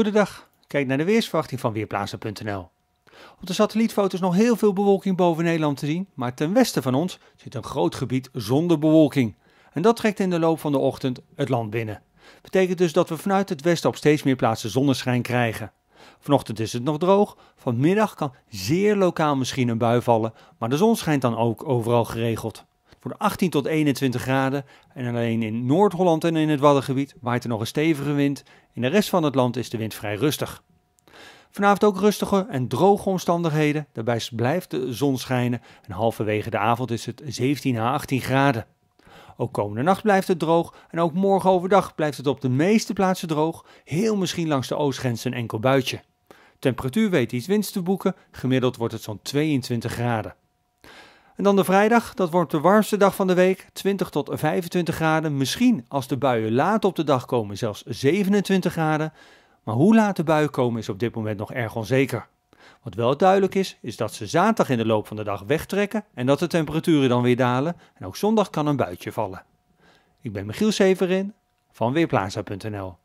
Goedendag, kijk naar de weersverwachting van Weerplaatsen.nl. Op de satellietfoto is nog heel veel bewolking boven Nederland te zien, maar ten westen van ons zit een groot gebied zonder bewolking. En dat trekt in de loop van de ochtend het land binnen. Betekent dus dat we vanuit het westen op steeds meer plaatsen zonneschijn krijgen. Vanochtend is het nog droog, vanmiddag kan zeer lokaal misschien een bui vallen, maar de zon schijnt dan ook overal geregeld voor 18 tot 21 graden. En alleen in Noord-Holland en in het Waddengebied waait er nog een stevige wind. In de rest van het land is de wind vrij rustig. Vanavond ook rustige en droge omstandigheden. Daarbij blijft de zon schijnen en halverwege de avond is het 17 à 18 graden. Ook komende nacht blijft het droog en ook morgen overdag blijft het op de meeste plaatsen droog. Heel misschien langs de oostgrens een enkel buitje. Temperatuur weet iets winst te boeken, gemiddeld wordt het zo'n 22 graden. En dan de vrijdag, dat wordt de warmste dag van de week, 20 tot 25 graden. Misschien als de buien laat op de dag komen, zelfs 27 graden. Maar hoe laat de buien komen is op dit moment nog erg onzeker. Wat wel duidelijk is, is dat ze zaterdag in de loop van de dag wegtrekken en dat de temperaturen dan weer dalen. En ook zondag kan een buitje vallen. Ik ben Michiel Severin van Weerplaza.nl.